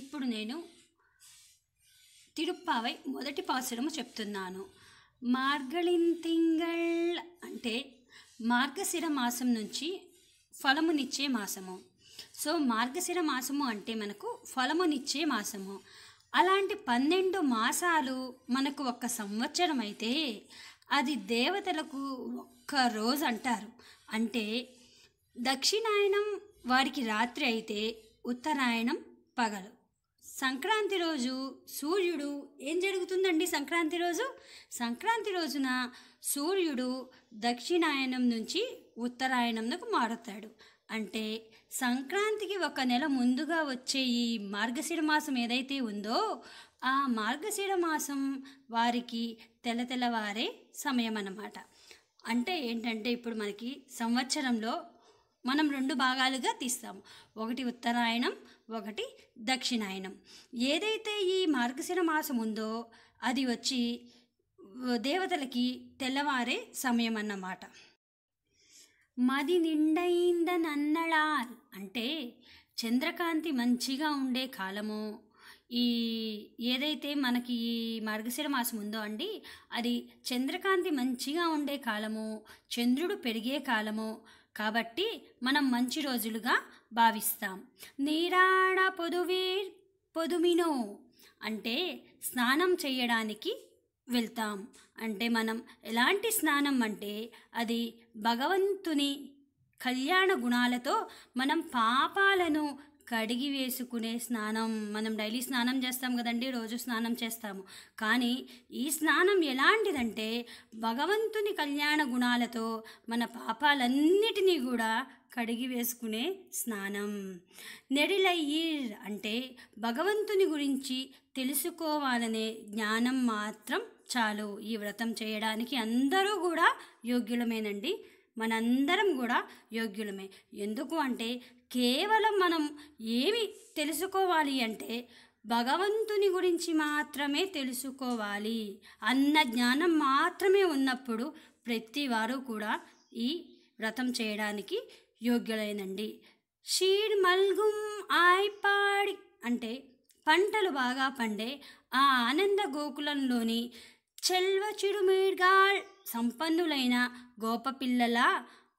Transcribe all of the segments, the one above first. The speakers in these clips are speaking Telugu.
ఇప్పుడు నేను తిరుప్పావై మొదటి పాసరము చెప్తున్నాను మార్గళింతింగళ్ అంటే మార్గశిర మాసం నుంచి ఫలమునిచ్చే మాసము సో మార్గశిర మాసము అంటే మనకు ఫలమునిచ్చే మాసము అలాంటి పన్నెండు మాసాలు మనకు ఒక సంవత్సరం అయితే అది దేవతలకు ఒక్క రోజు అంటారు అంటే దక్షిణాయనం వారికి రాత్రి అయితే ఉత్తరాయణం పగలు సంక్రాంతి రోజు సూర్యుడు ఏం జరుగుతుందండి సంక్రాంతి రోజు సంక్రాంతి రోజున సూర్యుడు దక్షిణాయనం నుంచి ఉత్తరాయణంకు మారుతాడు అంటే సంక్రాంతికి ఒక నెల ముందుగా వచ్చే ఈ మార్గశిర మాసం ఏదైతే ఉందో ఆ మార్గశిర మాసం వారికి తెల సమయం అన్నమాట అంటే ఏంటంటే ఇప్పుడు మనకి సంవత్సరంలో మనం రెండు భాగాలుగా తీస్తాము ఒకటి ఉత్తరాయణం ఒకటి దక్షిణాయనం ఏదైతే ఈ మార్గశిర మాసం ఉందో అది వచ్చి దేవతలకి తెల్లవారే సమయం అన్నమాట మది నిండైందనన్నళార్ అంటే చంద్రకాంతి మంచిగా ఉండే కాలము ఈ ఏదైతే మనకి ఈ మార్గశిర మాసం ఉందో అండి అది చంద్రకాంతి మంచిగా ఉండే కాలము చంద్రుడు పెరిగే కాలము కాబట్టి మనం మంచి రోజులుగా భావిస్తాం నీరాడ పొదువే పొదుమినో అంటే స్నానం చేయడానికి వెళ్తాం అంటే మనం ఎలాంటి స్నానం అంటే అది భగవంతుని కళ్యాణ గుణాలతో మనం పాపాలను కడిగి వేసుకునే స్నానం మనం డైలీ స్నానం చేస్తాం కదండి రోజు స్నానం చేస్తాము కానీ ఈ స్నానం ఎలాంటిదంటే భగవంతుని కళ్యాణ గుణాలతో మన పాపాలన్నిటినీ కూడా కడిగి వేసుకునే స్నానం నెడిలయ్యీర్ అంటే భగవంతుని గురించి తెలుసుకోవాలనే జ్ఞానం మాత్రం చాలు ఈ వ్రతం చేయడానికి అందరూ కూడా యోగ్యులమేనండి మనందరం కూడా యోగ్యులమే ఎందుకు అంటే కేవలం మనం ఏమి తెలుసుకోవాలి అంటే భగవంతుని గురించి మాత్రమే తెలుసుకోవాలి అన్న జ్ఞానం మాత్రమే ఉన్నప్పుడు ప్రతి వారు కూడా ఈ వ్రతం చేయడానికి యోగ్యులైనండి షీడ్ మల్గుం ఆయ్పాడి అంటే పంటలు బాగా పండే ఆ ఆనంద గోకులంలోని చెల్వ చిరుమీడ్గాళ్ సంపన్నులైన గోపపిల్లలా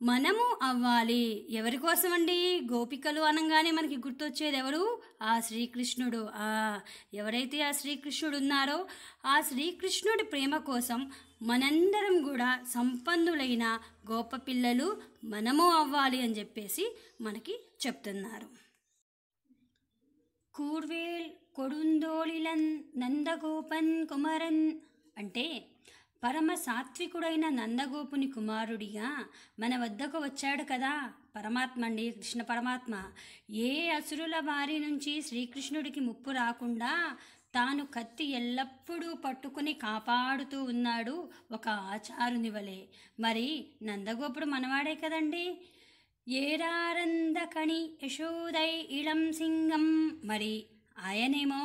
మనము అవ్వాలి ఎవరి కోసం అండి గోపికలు అనగానే మనకి గుర్తొచ్చేది ఎవరు ఆ శ్రీకృష్ణుడు ఆ ఎవరైతే ఆ శ్రీకృష్ణుడు ఉన్నారో ఆ శ్రీకృష్ణుడి ప్రేమ కోసం మనందరం కూడా సంపన్నులైన గోపపిల్లలు మనము అవ్వాలి అని చెప్పేసి మనకి చెప్తున్నారు కూర్వేల్ కొడుందోళిలన్ నందగోపన్ కుమరన్ అంటే పరమ సాత్వికుడైన నందగోపుని కుమారుడిగా మన వద్దకు వచ్చాడు కదా పరమాత్మ అండి కృష్ణ పరమాత్మ ఏ అసురుల వారి నుంచి శ్రీకృష్ణుడికి ముప్పు రాకుండా తాను కత్తి ఎల్లప్పుడూ పట్టుకుని కాపాడుతూ ఉన్నాడు ఒక ఆచారుని వలె మరి నందగోపుడు మనవాడే కదండి ఏరారందకణి యశోదై ఇళం సింగం మరి ఆయనేమో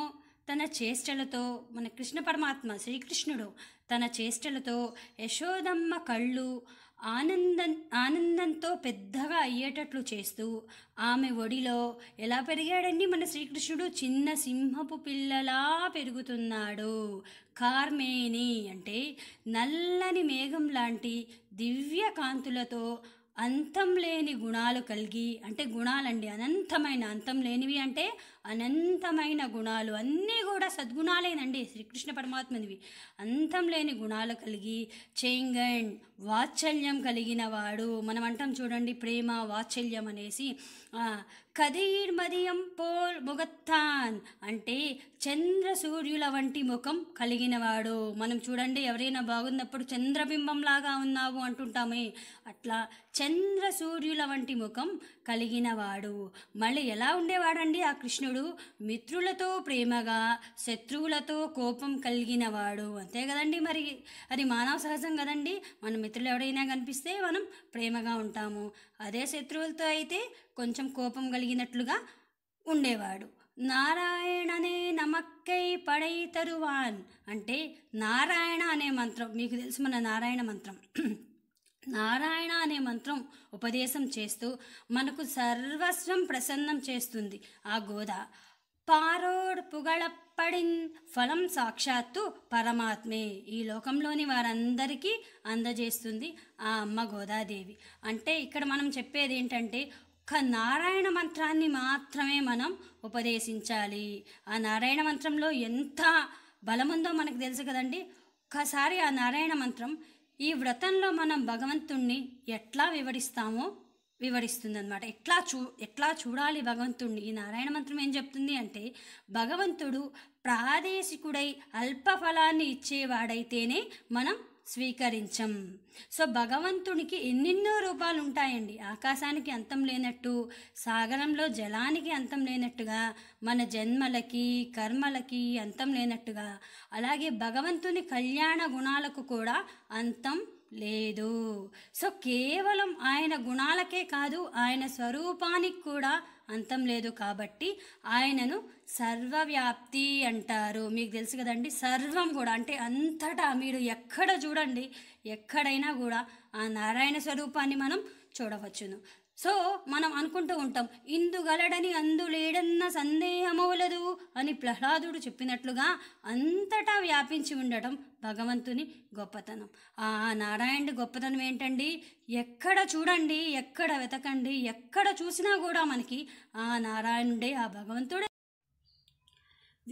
తన చేష్టలతో మన కృష్ణ పరమాత్మ శ్రీకృష్ణుడు తన చేష్టలతో యశోదమ్మ కళ్ళు ఆనందం ఆనందంతో పెద్దగా అయ్యేటట్లు చేస్తూ ఆమె ఒడిలో ఎలా పెరిగాడండి మన శ్రీకృష్ణుడు చిన్న సింహపు పిల్లలా పెరుగుతున్నాడు కార్మేని అంటే నల్లని మేఘం లాంటి దివ్య కాంతులతో అంతం లేని గుణాలు కలిగి అంటే గుణాలండి అనంతమైన అంతం లేనివి అంటే అనంతమైన గుణాలు అన్నీ కూడా సద్గుణాలేనండి శ్రీకృష్ణ పరమాత్మనివి అంతం లేని గుణాలు కలిగి చేంగన్ వాత్సల్యం కలిగిన వాడు మనం అంటాం చూడండి ప్రేమ వాత్సల్యం అనేసి కదీర్ మదియం పోల్ ముగత్తాన్ అంటే చంద్ర సూర్యుల వంటి ముఖం కలిగినవాడు మనం చూడండి ఎవరైనా బాగున్నప్పుడు చంద్రబింబంలాగా ఉన్నావు అంటుంటామే అట్లా చంద్ర సూర్యుల వంటి ముఖం కలిగినవాడు మళ్ళీ ఎలా ఉండేవాడండి ఆ కృష్ణుడు అర్జునుడు మిత్రులతో ప్రేమగా శత్రువులతో కోపం కలిగిన వాడు అంతే కదండి మరి అది మానవ సహజం కదండి మన మిత్రులు ఎవరైనా కనిపిస్తే మనం ప్రేమగా ఉంటాము అదే శత్రువులతో అయితే కొంచెం కోపం కలిగినట్లుగా ఉండేవాడు నారాయణనే నమక్కై పడై తరువాన్ అంటే నారాయణ అనే మంత్రం మీకు తెలుసు మన నారాయణ మంత్రం నారాయణ అనే మంత్రం ఉపదేశం చేస్తూ మనకు సర్వస్వం ప్రసన్నం చేస్తుంది ఆ గోద పారోడ్ పుగళప్పడిన్ ఫలం సాక్షాత్తు పరమాత్మే ఈ లోకంలోని వారందరికీ అందజేస్తుంది ఆ అమ్మ గోదాదేవి అంటే ఇక్కడ మనం చెప్పేది ఏంటంటే ఒక్క నారాయణ మంత్రాన్ని మాత్రమే మనం ఉపదేశించాలి ఆ నారాయణ మంత్రంలో ఎంత బలముందో మనకు తెలుసు కదండి ఒక్కసారి ఆ నారాయణ మంత్రం ఈ వ్రతంలో మనం భగవంతుణ్ణి ఎట్లా వివరిస్తామో వివరిస్తుందన్నమాట ఎట్లా చూ ఎట్లా చూడాలి భగవంతుణ్ణి ఈ నారాయణ మంత్రం ఏం చెప్తుంది అంటే భగవంతుడు ప్రాదేశికుడై అల్పఫలాన్ని ఇచ్చేవాడైతేనే మనం స్వీకరించం సో భగవంతునికి ఎన్నెన్నో రూపాలు ఉంటాయండి ఆకాశానికి అంతం లేనట్టు సాగరంలో జలానికి అంతం లేనట్టుగా మన జన్మలకి కర్మలకి అంతం లేనట్టుగా అలాగే భగవంతుని కళ్యాణ గుణాలకు కూడా అంతం లేదు సో కేవలం ఆయన గుణాలకే కాదు ఆయన స్వరూపానికి కూడా అంతం లేదు కాబట్టి ఆయనను సర్వవ్యాప్తి అంటారు మీకు తెలుసు కదండి సర్వం కూడా అంటే అంతటా మీరు ఎక్కడ చూడండి ఎక్కడైనా కూడా ఆ నారాయణ స్వరూపాన్ని మనం చూడవచ్చును సో మనం అనుకుంటూ ఉంటాం ఇందు గలడని అందు లేడన్న సందేహమవలదు అని ప్రహ్లాదుడు చెప్పినట్లుగా అంతటా వ్యాపించి ఉండటం భగవంతుని గొప్పతనం ఆ నారాయణుడి గొప్పతనం ఏంటండి ఎక్కడ చూడండి ఎక్కడ వెతకండి ఎక్కడ చూసినా కూడా మనకి ఆ నారాయణుడే ఆ భగవంతుడే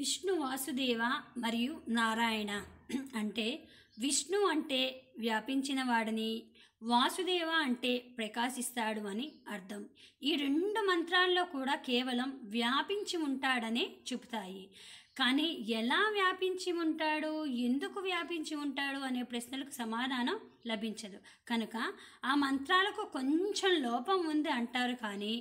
విష్ణు వాసుదేవ మరియు నారాయణ అంటే విష్ణు అంటే వ్యాపించిన వాడిని వాసుదేవ అంటే ప్రకాశిస్తాడు అని అర్థం ఈ రెండు మంత్రాల్లో కూడా కేవలం వ్యాపించి ఉంటాడనే చెబుతాయి కానీ ఎలా వ్యాపించి ఉంటాడు ఎందుకు వ్యాపించి ఉంటాడు అనే ప్రశ్నలకు సమాధానం లభించదు కనుక ఆ మంత్రాలకు కొంచెం లోపం ఉంది అంటారు కానీ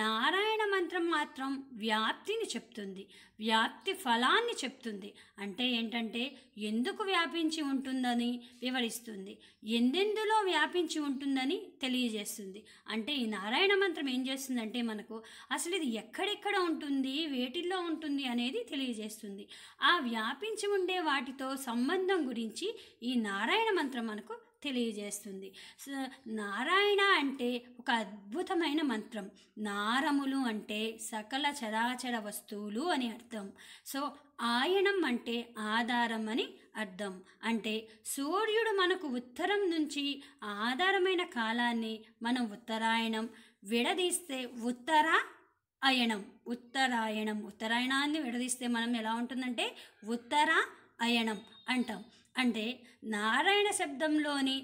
నారాయణ మంత్రం మాత్రం వ్యాప్తిని చెప్తుంది వ్యాప్తి ఫలాన్ని చెప్తుంది అంటే ఏంటంటే ఎందుకు వ్యాపించి ఉంటుందని వివరిస్తుంది ఎందెందులో వ్యాపించి ఉంటుందని తెలియజేస్తుంది అంటే ఈ నారాయణ మంత్రం ఏం చేస్తుందంటే మనకు అసలు ఇది ఎక్కడెక్కడ ఉంటుంది వేటిల్లో ఉంటుంది అనేది తెలియజేస్తుంది వ్యాపిస్తుంది ఆ వ్యాపించి ఉండే వాటితో సంబంధం గురించి ఈ నారాయణ మంత్రం మనకు తెలియజేస్తుంది నారాయణ అంటే ఒక అద్భుతమైన మంత్రం నారములు అంటే సకల చరాచర వస్తువులు అని అర్థం సో ఆయనం అంటే ఆధారం అని అర్థం అంటే సూర్యుడు మనకు ఉత్తరం నుంచి ఆధారమైన కాలాన్ని మనం ఉత్తరాయణం విడదీస్తే ఉత్తర అయనం ఉత్తరాయణం ఉత్తరాయణాన్ని విడదీస్తే మనం ఎలా ఉంటుందంటే ఉత్తర అయనం అంటాం అంటే నారాయణ శబ్దంలోని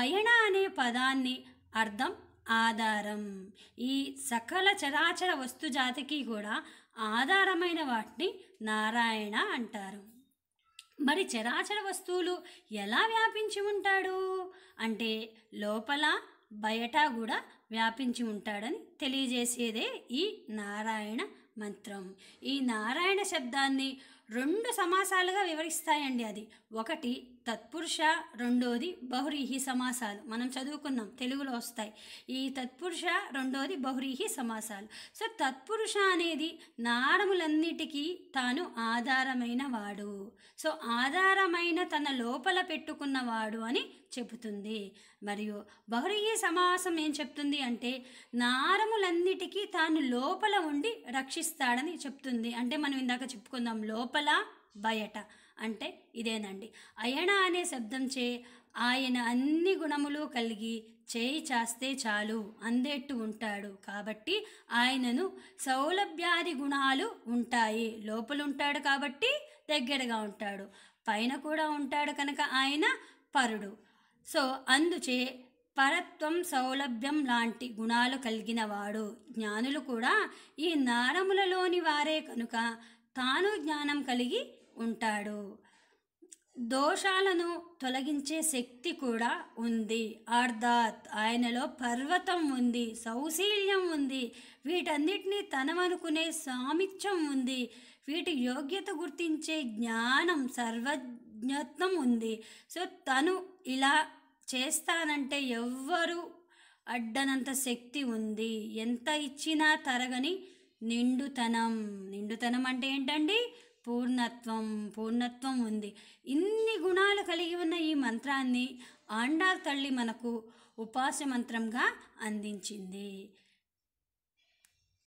అయన అనే పదాన్ని అర్థం ఆధారం ఈ సకల చరాచర వస్తు జాతికి కూడా ఆధారమైన వాటిని నారాయణ అంటారు మరి చరాచర వస్తువులు ఎలా వ్యాపించి ఉంటాడు అంటే లోపల బయట కూడా వ్యాపించి ఉంటాడని తెలియజేసేదే ఈ నారాయణ మంత్రం ఈ నారాయణ శబ్దాన్ని రెండు సమాసాలుగా వివరిస్తాయండి అది ఒకటి తత్పురుష రెండోది బహురీహి సమాసాలు మనం చదువుకున్నాం తెలుగులో వస్తాయి ఈ తత్పురుష రెండోది బహురీహి సమాసాలు సో తత్పురుష అనేది నాడములన్నిటికీ తాను ఆధారమైన వాడు సో ఆధారమైన తన లోపల పెట్టుకున్నవాడు అని చెబుతుంది మరియు బహురీహి సమాసం ఏం చెప్తుంది అంటే నారములన్నిటికీ తాను లోపల ఉండి రక్షిస్తాడని చెప్తుంది అంటే మనం ఇందాక చెప్పుకుందాం లోపల బయట అంటే ఇదేనండి అయన అనే శబ్దంచే ఆయన అన్ని గుణములు కలిగి చేయి చాస్తే చాలు అందేట్టు ఉంటాడు కాబట్టి ఆయనను సౌలభ్యాది గుణాలు ఉంటాయి లోపలుంటాడు కాబట్టి దగ్గరగా ఉంటాడు పైన కూడా ఉంటాడు కనుక ఆయన పరుడు సో అందుచే పరత్వం సౌలభ్యం లాంటి గుణాలు కలిగిన వాడు జ్ఞానులు కూడా ఈ నారములలోని వారే కనుక తాను జ్ఞానం కలిగి ఉంటాడు దోషాలను తొలగించే శక్తి కూడా ఉంది అర్థాత్ ఆయనలో పర్వతం ఉంది సౌశీల్యం ఉంది వీటన్నిటినీ తనమనుకునే సామిత్యం ఉంది వీటి యోగ్యత గుర్తించే జ్ఞానం సర్వజ్ఞత్వం ఉంది సో తను ఇలా చేస్తానంటే ఎవ్వరు అడ్డనంత శక్తి ఉంది ఎంత ఇచ్చినా తరగని నిండుతనం నిండుతనం అంటే ఏంటండి పూర్ణత్వం పూర్ణత్వం ఉంది ఇన్ని గుణాలు కలిగి ఉన్న ఈ మంత్రాన్ని ఆండాల్ తల్లి మనకు ఉపాస మంత్రంగా అందించింది